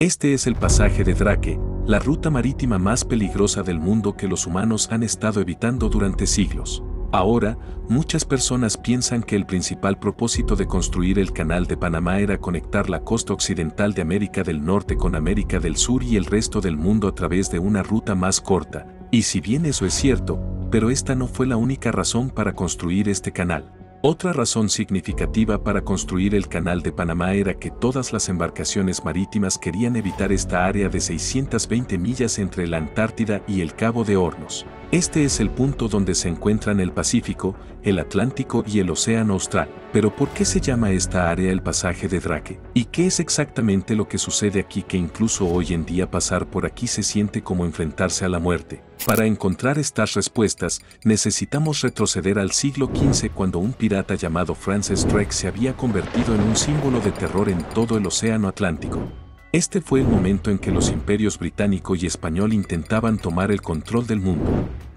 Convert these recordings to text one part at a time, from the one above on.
Este es el pasaje de Drake, la ruta marítima más peligrosa del mundo que los humanos han estado evitando durante siglos. Ahora, muchas personas piensan que el principal propósito de construir el canal de Panamá era conectar la costa occidental de América del Norte con América del Sur y el resto del mundo a través de una ruta más corta, y si bien eso es cierto, pero esta no fue la única razón para construir este canal. Otra razón significativa para construir el Canal de Panamá era que todas las embarcaciones marítimas querían evitar esta área de 620 millas entre la Antártida y el Cabo de Hornos. Este es el punto donde se encuentran el Pacífico, el Atlántico y el Océano Austral. Pero ¿por qué se llama esta área el pasaje de Drake? ¿Y qué es exactamente lo que sucede aquí que incluso hoy en día pasar por aquí se siente como enfrentarse a la muerte? Para encontrar estas respuestas, necesitamos retroceder al siglo XV cuando un pirata llamado Francis Drake se había convertido en un símbolo de terror en todo el Océano Atlántico. Este fue el momento en que los imperios británico y español intentaban tomar el control del mundo.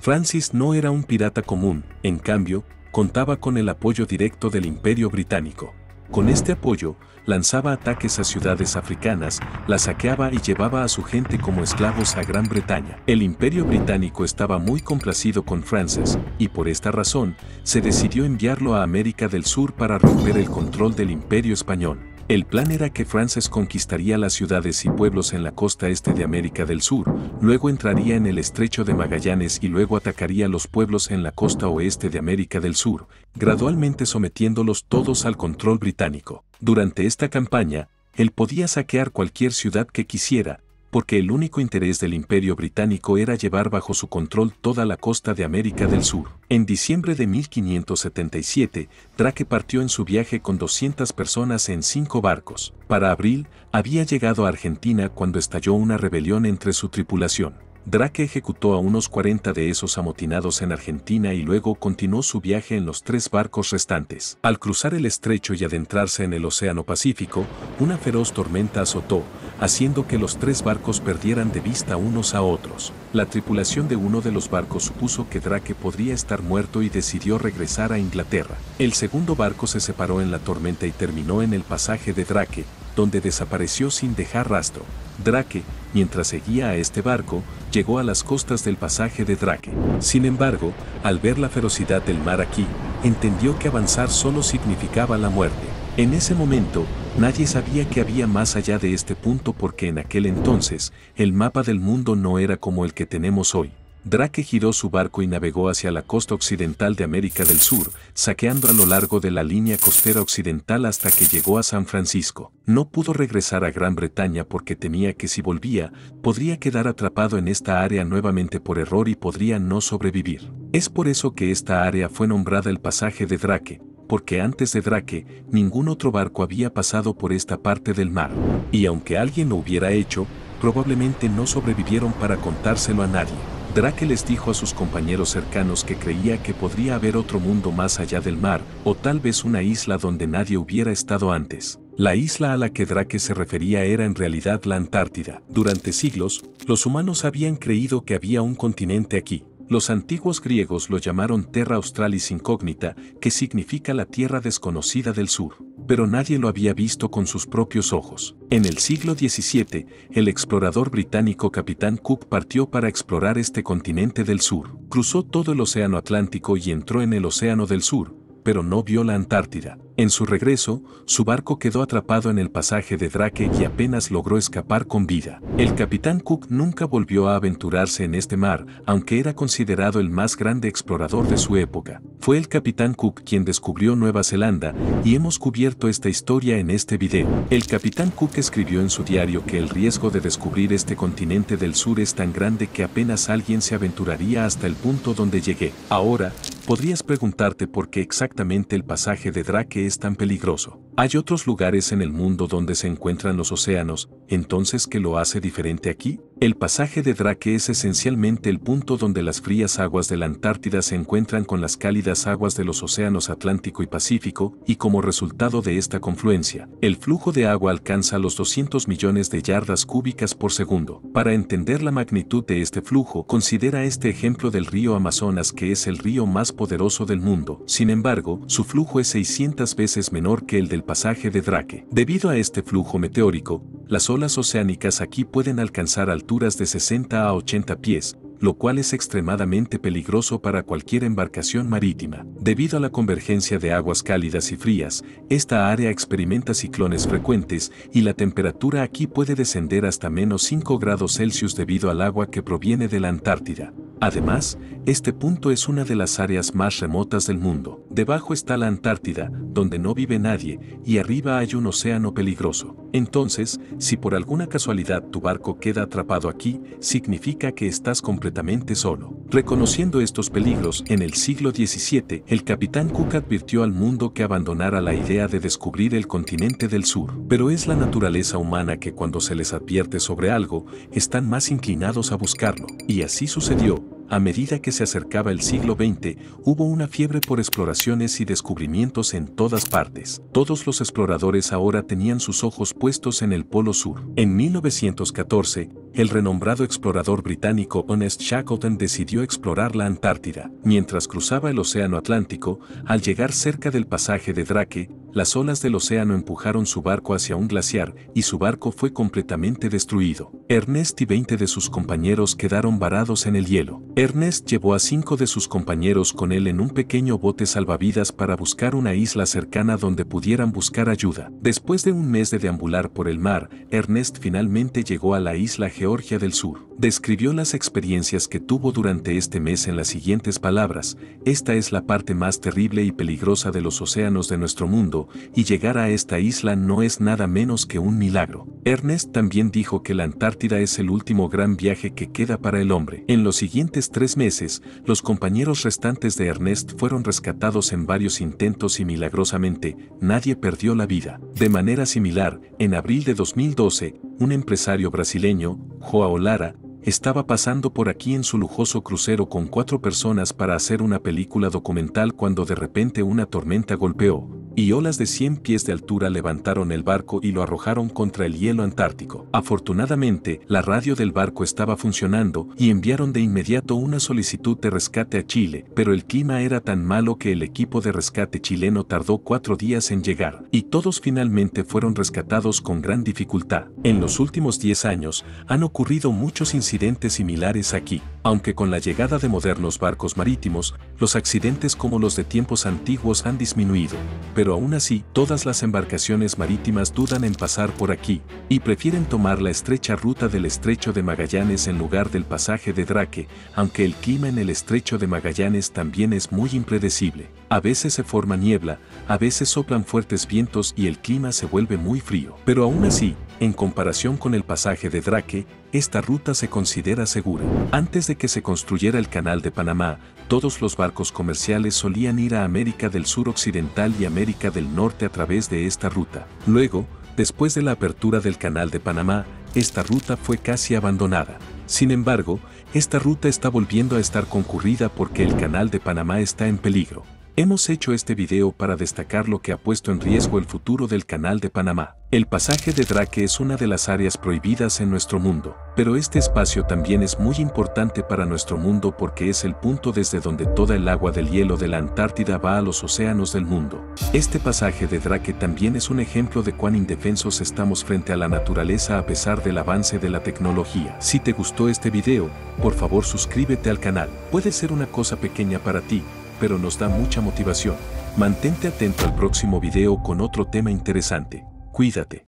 Francis no era un pirata común, en cambio, contaba con el apoyo directo del imperio británico. Con este apoyo, lanzaba ataques a ciudades africanas, las saqueaba y llevaba a su gente como esclavos a Gran Bretaña. El imperio británico estaba muy complacido con Francis, y por esta razón, se decidió enviarlo a América del Sur para romper el control del imperio español. El plan era que Frances conquistaría las ciudades y pueblos en la costa este de América del Sur, luego entraría en el estrecho de Magallanes y luego atacaría los pueblos en la costa oeste de América del Sur, gradualmente sometiéndolos todos al control británico. Durante esta campaña, él podía saquear cualquier ciudad que quisiera, porque el único interés del imperio británico era llevar bajo su control toda la costa de América del Sur. En diciembre de 1577, Drake partió en su viaje con 200 personas en cinco barcos. Para abril, había llegado a Argentina cuando estalló una rebelión entre su tripulación. Drake ejecutó a unos 40 de esos amotinados en Argentina y luego continuó su viaje en los tres barcos restantes. Al cruzar el estrecho y adentrarse en el Océano Pacífico, una feroz tormenta azotó, haciendo que los tres barcos perdieran de vista unos a otros. La tripulación de uno de los barcos supuso que Drake podría estar muerto y decidió regresar a Inglaterra. El segundo barco se separó en la tormenta y terminó en el pasaje de Drake, donde desapareció sin dejar rastro. Drake, mientras seguía a este barco, llegó a las costas del pasaje de Drake. Sin embargo, al ver la ferocidad del mar aquí, entendió que avanzar solo significaba la muerte. En ese momento, Nadie sabía que había más allá de este punto porque en aquel entonces el mapa del mundo no era como el que tenemos hoy. Drake giró su barco y navegó hacia la costa occidental de América del Sur, saqueando a lo largo de la línea costera occidental hasta que llegó a San Francisco. No pudo regresar a Gran Bretaña porque temía que si volvía, podría quedar atrapado en esta área nuevamente por error y podría no sobrevivir. Es por eso que esta área fue nombrada el pasaje de Drake, porque antes de Drake, ningún otro barco había pasado por esta parte del mar, y aunque alguien lo hubiera hecho, probablemente no sobrevivieron para contárselo a nadie. Drake les dijo a sus compañeros cercanos que creía que podría haber otro mundo más allá del mar, o tal vez una isla donde nadie hubiera estado antes. La isla a la que Drake se refería era en realidad la Antártida. Durante siglos, los humanos habían creído que había un continente aquí, los antiguos griegos lo llamaron Terra Australis Incógnita, que significa la tierra desconocida del sur, pero nadie lo había visto con sus propios ojos. En el siglo XVII, el explorador británico Capitán Cook partió para explorar este continente del sur. Cruzó todo el Océano Atlántico y entró en el Océano del Sur, pero no vio la Antártida. En su regreso, su barco quedó atrapado en el pasaje de Drake y apenas logró escapar con vida. El capitán Cook nunca volvió a aventurarse en este mar, aunque era considerado el más grande explorador de su época. Fue el capitán Cook quien descubrió Nueva Zelanda y hemos cubierto esta historia en este video. El capitán Cook escribió en su diario que el riesgo de descubrir este continente del sur es tan grande que apenas alguien se aventuraría hasta el punto donde llegué. Ahora, podrías preguntarte por qué exactamente el pasaje de Drake es tan peligroso. Hay otros lugares en el mundo donde se encuentran los océanos, entonces ¿qué lo hace diferente aquí? El pasaje de Drake es esencialmente el punto donde las frías aguas de la Antártida se encuentran con las cálidas aguas de los océanos Atlántico y Pacífico, y como resultado de esta confluencia, el flujo de agua alcanza los 200 millones de yardas cúbicas por segundo. Para entender la magnitud de este flujo, considera este ejemplo del río Amazonas que es el río más poderoso del mundo. Sin embargo, su flujo es 600 veces menor que el del pasaje de Drake. Debido a este flujo meteórico, las olas oceánicas aquí pueden alcanzar alturas de 60 a 80 pies, lo cual es extremadamente peligroso para cualquier embarcación marítima. Debido a la convergencia de aguas cálidas y frías, esta área experimenta ciclones frecuentes y la temperatura aquí puede descender hasta menos 5 grados Celsius debido al agua que proviene de la Antártida. Además, este punto es una de las áreas más remotas del mundo. Debajo está la Antártida, donde no vive nadie, y arriba hay un océano peligroso. Entonces, si por alguna casualidad tu barco queda atrapado aquí, significa que estás completamente solo. Reconociendo estos peligros, en el siglo XVII, el capitán Cook advirtió al mundo que abandonara la idea de descubrir el continente del sur. Pero es la naturaleza humana que cuando se les advierte sobre algo, están más inclinados a buscarlo. Y así sucedió. A medida que se acercaba el siglo XX, hubo una fiebre por exploraciones y descubrimientos en todas partes. Todos los exploradores ahora tenían sus ojos puestos en el Polo Sur. En 1914, el renombrado explorador británico Honest Shackleton decidió explorar la Antártida. Mientras cruzaba el Océano Atlántico, al llegar cerca del pasaje de Drake, las olas del océano empujaron su barco hacia un glaciar y su barco fue completamente destruido. Ernest y 20 de sus compañeros quedaron varados en el hielo. Ernest llevó a cinco de sus compañeros con él en un pequeño bote salvavidas para buscar una isla cercana donde pudieran buscar ayuda. Después de un mes de deambular por el mar, Ernest finalmente llegó a la isla Georgia del Sur. Describió las experiencias que tuvo durante este mes en las siguientes palabras, esta es la parte más terrible y peligrosa de los océanos de nuestro mundo, y llegar a esta isla no es nada menos que un milagro. Ernest también dijo que la Antártida es el último gran viaje que queda para el hombre. En los siguientes tres meses, los compañeros restantes de Ernest fueron rescatados en varios intentos y milagrosamente, nadie perdió la vida. De manera similar, en abril de 2012, un empresario brasileño, Joao Lara, estaba pasando por aquí en su lujoso crucero con cuatro personas para hacer una película documental cuando de repente una tormenta golpeó, y olas de 100 pies de altura levantaron el barco y lo arrojaron contra el hielo antártico. Afortunadamente, la radio del barco estaba funcionando y enviaron de inmediato una solicitud de rescate a Chile, pero el clima era tan malo que el equipo de rescate chileno tardó cuatro días en llegar, y todos finalmente fueron rescatados con gran dificultad. En los últimos 10 años, han ocurrido muchos incidentes similares aquí, aunque con la llegada de modernos barcos marítimos, los accidentes como los de tiempos antiguos han disminuido, pero aún así todas las embarcaciones marítimas dudan en pasar por aquí, y prefieren tomar la estrecha ruta del estrecho de Magallanes en lugar del pasaje de Drake, aunque el clima en el estrecho de Magallanes también es muy impredecible. A veces se forma niebla, a veces soplan fuertes vientos y el clima se vuelve muy frío. Pero aún así, en comparación con el pasaje de Drake, esta ruta se considera segura. Antes de que se construyera el Canal de Panamá, todos los barcos comerciales solían ir a América del Sur Occidental y América del Norte a través de esta ruta. Luego, después de la apertura del Canal de Panamá, esta ruta fue casi abandonada. Sin embargo, esta ruta está volviendo a estar concurrida porque el Canal de Panamá está en peligro. Hemos hecho este video para destacar lo que ha puesto en riesgo el futuro del canal de Panamá. El pasaje de Drake es una de las áreas prohibidas en nuestro mundo, pero este espacio también es muy importante para nuestro mundo porque es el punto desde donde toda el agua del hielo de la Antártida va a los océanos del mundo. Este pasaje de Drake también es un ejemplo de cuán indefensos estamos frente a la naturaleza a pesar del avance de la tecnología. Si te gustó este video, por favor suscríbete al canal. Puede ser una cosa pequeña para ti, pero nos da mucha motivación. Mantente atento al próximo video con otro tema interesante. Cuídate.